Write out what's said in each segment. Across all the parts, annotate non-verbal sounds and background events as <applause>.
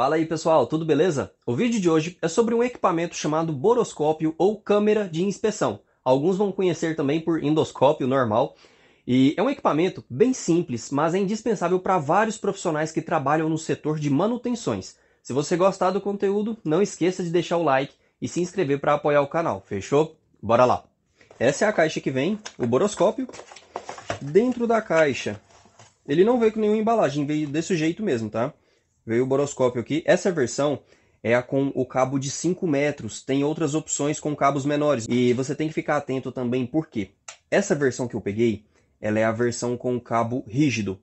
Fala aí pessoal, tudo beleza? O vídeo de hoje é sobre um equipamento chamado boroscópio ou câmera de inspeção. Alguns vão conhecer também por endoscópio normal. E é um equipamento bem simples, mas é indispensável para vários profissionais que trabalham no setor de manutenções. Se você gostar do conteúdo, não esqueça de deixar o like e se inscrever para apoiar o canal, fechou? Bora lá! Essa é a caixa que vem, o boroscópio. Dentro da caixa, ele não veio com nenhuma embalagem, veio desse jeito mesmo, tá? Veio o boroscópio aqui. Essa versão é a com o cabo de 5 metros. Tem outras opções com cabos menores. E você tem que ficar atento também, porque essa versão que eu peguei, ela é a versão com o cabo rígido.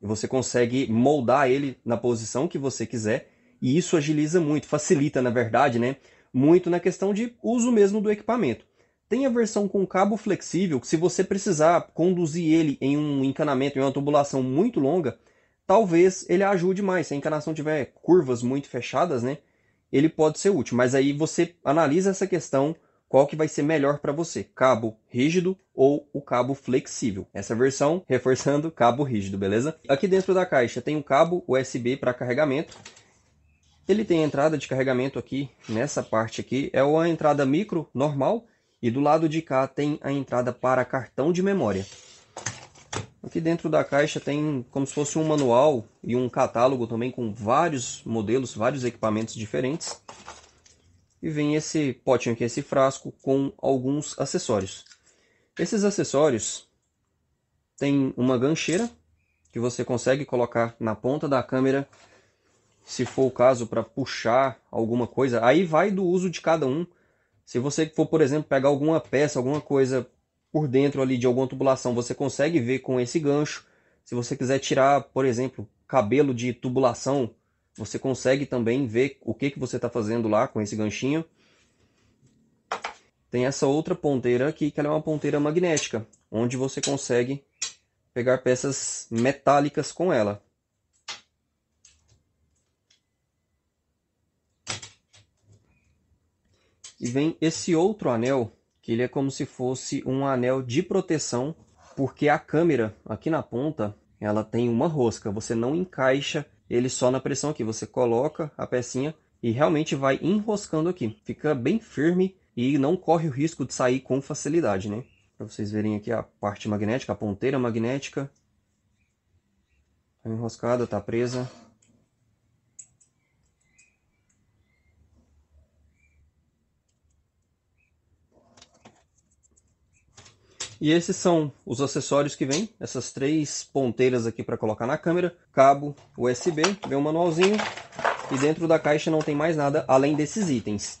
Você consegue moldar ele na posição que você quiser. E isso agiliza muito, facilita, na verdade, né? Muito na questão de uso mesmo do equipamento. Tem a versão com cabo flexível, que se você precisar conduzir ele em um encanamento, em uma tubulação muito longa, talvez ele ajude mais. Se a encarnação tiver curvas muito fechadas, né, ele pode ser útil. Mas aí você analisa essa questão, qual que vai ser melhor para você, cabo rígido ou o cabo flexível. Essa versão <laughs> reforçando cabo rígido, beleza? Aqui dentro da caixa tem um cabo USB para carregamento. Ele tem a entrada de carregamento aqui, nessa parte aqui, é uma entrada micro normal e do lado de cá tem a entrada para cartão de memória. Aqui dentro da caixa tem como se fosse um manual e um catálogo também com vários modelos, vários equipamentos diferentes. E vem esse potinho aqui, esse frasco com alguns acessórios. Esses acessórios tem uma gancheira que você consegue colocar na ponta da câmera, se for o caso para puxar alguma coisa. Aí vai do uso de cada um. Se você for, por exemplo, pegar alguma peça, alguma coisa por dentro ali de alguma tubulação, você consegue ver com esse gancho. Se você quiser tirar, por exemplo, cabelo de tubulação, você consegue também ver o que, que você está fazendo lá com esse ganchinho. Tem essa outra ponteira aqui, que ela é uma ponteira magnética, onde você consegue pegar peças metálicas com ela. E vem esse outro anel que ele é como se fosse um anel de proteção, porque a câmera aqui na ponta, ela tem uma rosca, você não encaixa ele só na pressão aqui, você coloca a pecinha e realmente vai enroscando aqui, fica bem firme e não corre o risco de sair com facilidade, né? Para vocês verem aqui a parte magnética, a ponteira magnética, tá enroscada, tá presa, E esses são os acessórios que vem, essas três ponteiras aqui para colocar na câmera, cabo USB, vem um manualzinho e dentro da caixa não tem mais nada além desses itens.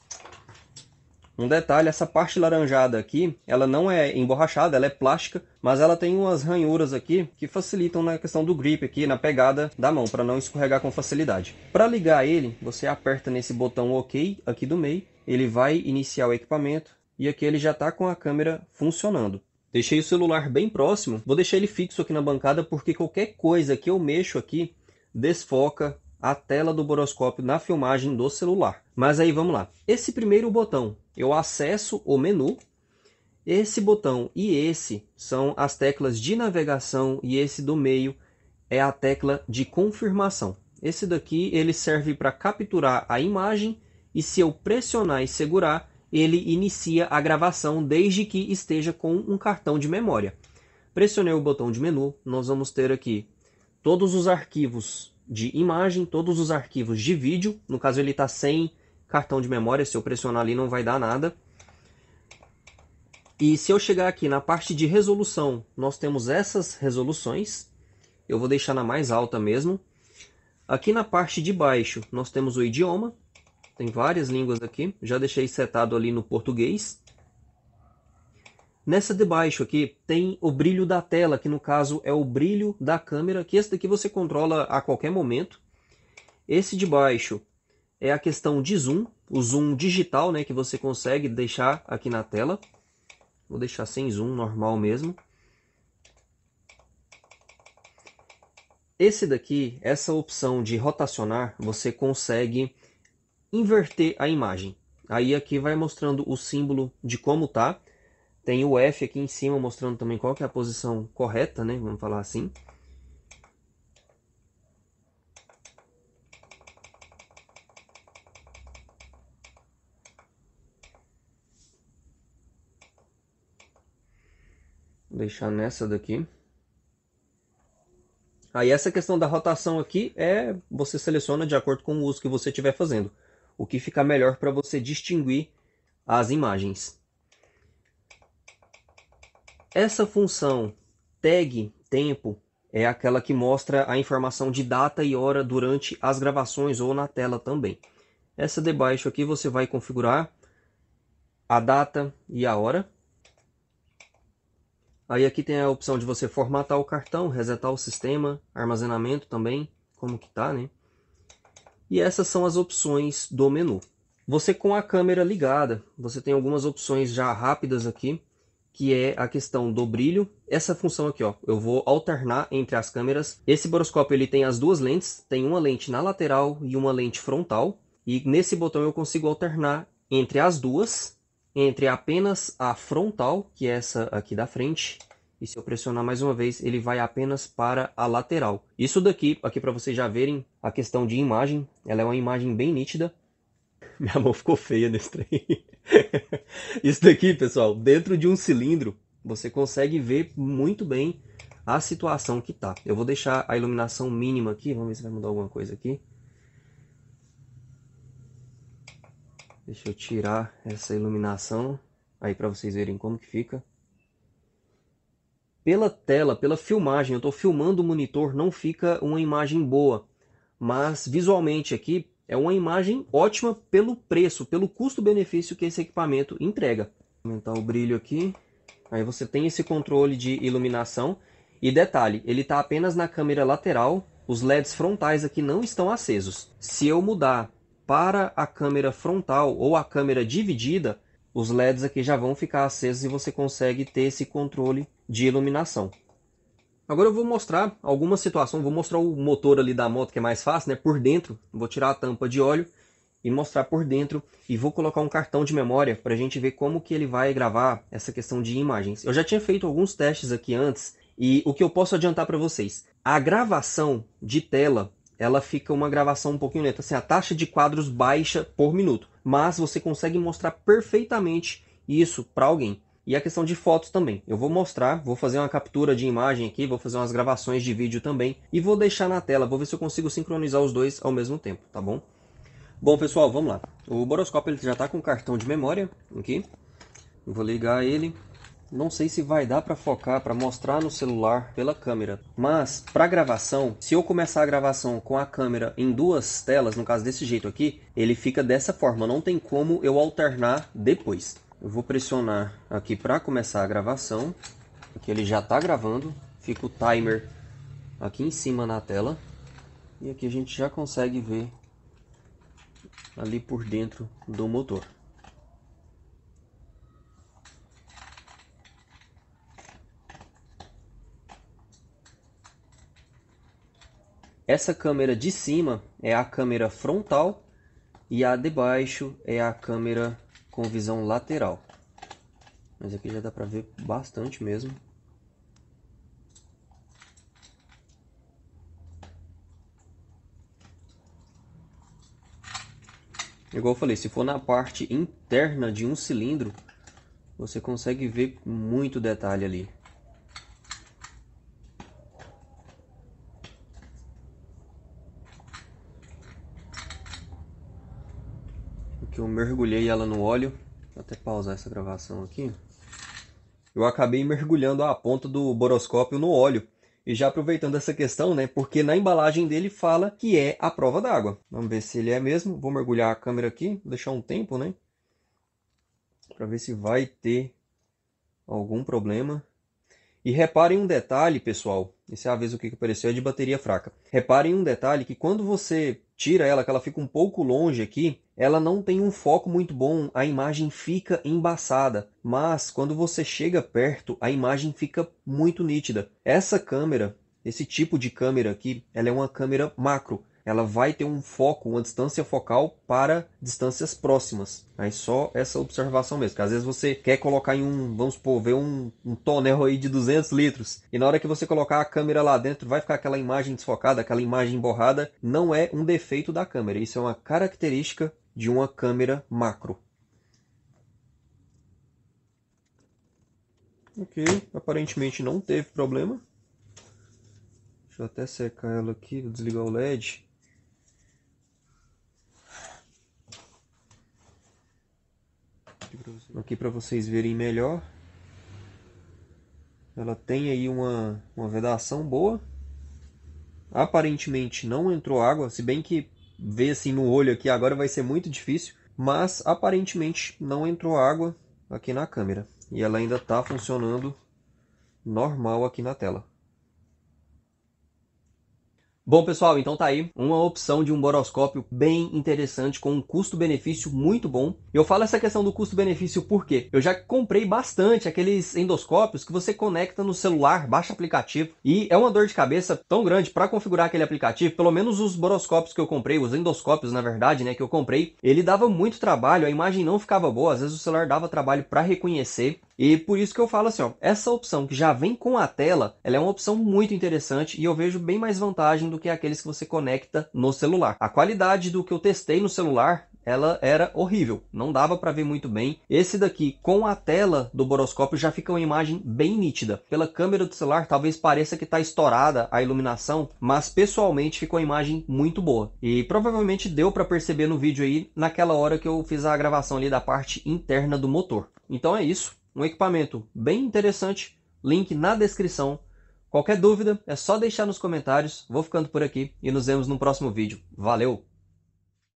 Um detalhe, essa parte laranjada aqui, ela não é emborrachada, ela é plástica, mas ela tem umas ranhuras aqui que facilitam na questão do grip aqui, na pegada da mão, para não escorregar com facilidade. Para ligar ele, você aperta nesse botão OK aqui do meio, ele vai iniciar o equipamento e aqui ele já está com a câmera funcionando. Deixei o celular bem próximo, vou deixar ele fixo aqui na bancada porque qualquer coisa que eu mexo aqui desfoca a tela do boroscópio na filmagem do celular. Mas aí vamos lá. Esse primeiro botão, eu acesso o menu. Esse botão e esse são as teclas de navegação e esse do meio é a tecla de confirmação. Esse daqui ele serve para capturar a imagem e se eu pressionar e segurar, ele inicia a gravação desde que esteja com um cartão de memória. Pressionei o botão de menu, nós vamos ter aqui todos os arquivos de imagem, todos os arquivos de vídeo. No caso, ele está sem cartão de memória, se eu pressionar ali não vai dar nada. E se eu chegar aqui na parte de resolução, nós temos essas resoluções. Eu vou deixar na mais alta mesmo. Aqui na parte de baixo, nós temos o idioma, tem várias línguas aqui. Já deixei setado ali no português. Nessa de baixo aqui tem o brilho da tela, que no caso é o brilho da câmera, que esse daqui você controla a qualquer momento. Esse de baixo é a questão de zoom, o zoom digital né, que você consegue deixar aqui na tela. Vou deixar sem zoom, normal mesmo. Esse daqui, essa opção de rotacionar, você consegue inverter a imagem. Aí aqui vai mostrando o símbolo de como tá. Tem o F aqui em cima mostrando também qual que é a posição correta, né? Vamos falar assim. Vou deixar nessa daqui. Aí essa questão da rotação aqui é você seleciona de acordo com o uso que você estiver fazendo o que fica melhor para você distinguir as imagens. Essa função tag tempo é aquela que mostra a informação de data e hora durante as gravações ou na tela também. Essa de baixo aqui você vai configurar a data e a hora. Aí aqui tem a opção de você formatar o cartão, resetar o sistema, armazenamento também, como que tá, né? E essas são as opções do menu. Você com a câmera ligada, você tem algumas opções já rápidas aqui, que é a questão do brilho. Essa função aqui, ó, eu vou alternar entre as câmeras. Esse boroscópio ele tem as duas lentes, tem uma lente na lateral e uma lente frontal. E nesse botão eu consigo alternar entre as duas, entre apenas a frontal, que é essa aqui da frente, e se eu pressionar mais uma vez, ele vai apenas para a lateral. Isso daqui, aqui para vocês já verem a questão de imagem, ela é uma imagem bem nítida. <laughs> Minha mão ficou feia nesse trem. <laughs> Isso daqui, pessoal, dentro de um cilindro, você consegue ver muito bem a situação que tá. Eu vou deixar a iluminação mínima aqui, vamos ver se vai mudar alguma coisa aqui. Deixa eu tirar essa iluminação aí para vocês verem como que fica pela tela, pela filmagem, eu estou filmando o monitor, não fica uma imagem boa. Mas visualmente aqui é uma imagem ótima pelo preço, pelo custo-benefício que esse equipamento entrega. Vou aumentar o brilho aqui. Aí você tem esse controle de iluminação. E detalhe, ele está apenas na câmera lateral, os LEDs frontais aqui não estão acesos. Se eu mudar para a câmera frontal ou a câmera dividida, os LEDs aqui já vão ficar acesos e você consegue ter esse controle de iluminação. Agora eu vou mostrar algumas situações, vou mostrar o motor ali da moto que é mais fácil, né? Por dentro, vou tirar a tampa de óleo e mostrar por dentro e vou colocar um cartão de memória para a gente ver como que ele vai gravar essa questão de imagens. Eu já tinha feito alguns testes aqui antes e o que eu posso adiantar para vocês, a gravação de tela ela fica uma gravação um pouquinho lenta, assim, a taxa de quadros baixa por minuto, mas você consegue mostrar perfeitamente isso para alguém e a questão de fotos também. Eu vou mostrar, vou fazer uma captura de imagem aqui, vou fazer umas gravações de vídeo também e vou deixar na tela, vou ver se eu consigo sincronizar os dois ao mesmo tempo, tá bom? Bom, pessoal, vamos lá. O boroscópio ele já está com cartão de memória aqui. vou ligar ele. Não sei se vai dar para focar, para mostrar no celular pela câmera. Mas, para gravação, se eu começar a gravação com a câmera em duas telas, no caso desse jeito aqui, ele fica dessa forma. Não tem como eu alternar depois eu vou pressionar aqui para começar a gravação. Aqui ele já está gravando, fica o timer aqui em cima na tela. E aqui a gente já consegue ver ali por dentro do motor. Essa câmera de cima é a câmera frontal e a de baixo é a câmera com visão lateral. Mas aqui já dá para ver bastante mesmo. Igual eu falei, se for na parte interna de um cilindro, você consegue ver muito detalhe ali. mergulhei ela no óleo. Vou até pausar essa gravação aqui. Eu acabei mergulhando a ponta do boroscópio no óleo. E já aproveitando essa questão, né? Porque na embalagem dele fala que é a prova d'água. Vamos ver se ele é mesmo. Vou mergulhar a câmera aqui, deixar um tempo, né? Para ver se vai ter algum problema. E reparem um detalhe, pessoal. Esse aviso que apareceu é de bateria fraca. Reparem um detalhe que quando você tira ela, que ela fica um pouco longe aqui, ela não tem um foco muito bom, a imagem fica embaçada, mas quando você chega perto, a imagem fica muito nítida. Essa câmera, esse tipo de câmera aqui, ela é uma câmera macro, ela vai ter um foco, uma distância focal para distâncias próximas. Aí só essa observação mesmo, que às vezes você quer colocar em um, vamos supor, ver um, um tonel aí de 200 litros, e na hora que você colocar a câmera lá dentro, vai ficar aquela imagem desfocada, aquela imagem borrada, não é um defeito da câmera, isso é uma característica de uma câmera macro. Ok, aparentemente não teve problema. Deixa eu até secar ela aqui, vou desligar o LED. Aqui para vocês verem melhor. Ela tem aí uma, uma vedação boa. Aparentemente não entrou água, se bem que ver assim no olho aqui agora vai ser muito difícil, mas aparentemente não entrou água aqui na câmera e ela ainda está funcionando normal aqui na tela. Bom, pessoal, então tá aí uma opção de um boroscópio bem interessante com um custo-benefício muito bom. Eu falo essa questão do custo-benefício porque eu já comprei bastante aqueles endoscópios que você conecta no celular, baixa aplicativo e é uma dor de cabeça tão grande para configurar aquele aplicativo, pelo menos os boroscópios que eu comprei, os endoscópios na verdade, né, que eu comprei, ele dava muito trabalho, a imagem não ficava boa, às vezes o celular dava trabalho para reconhecer. E por isso que eu falo assim, ó, essa opção que já vem com a tela, ela é uma opção muito interessante e eu vejo bem mais vantagem do que aqueles que você conecta no celular. A qualidade do que eu testei no celular ela era horrível, não dava para ver muito bem. Esse daqui, com a tela do boroscópio, já fica uma imagem bem nítida. Pela câmera do celular, talvez pareça que está estourada a iluminação, mas pessoalmente ficou uma imagem muito boa. E provavelmente deu para perceber no vídeo aí, naquela hora que eu fiz a gravação ali da parte interna do motor. Então é isso. Um equipamento bem interessante, link na descrição. Qualquer dúvida é só deixar nos comentários. Vou ficando por aqui e nos vemos no próximo vídeo. Valeu!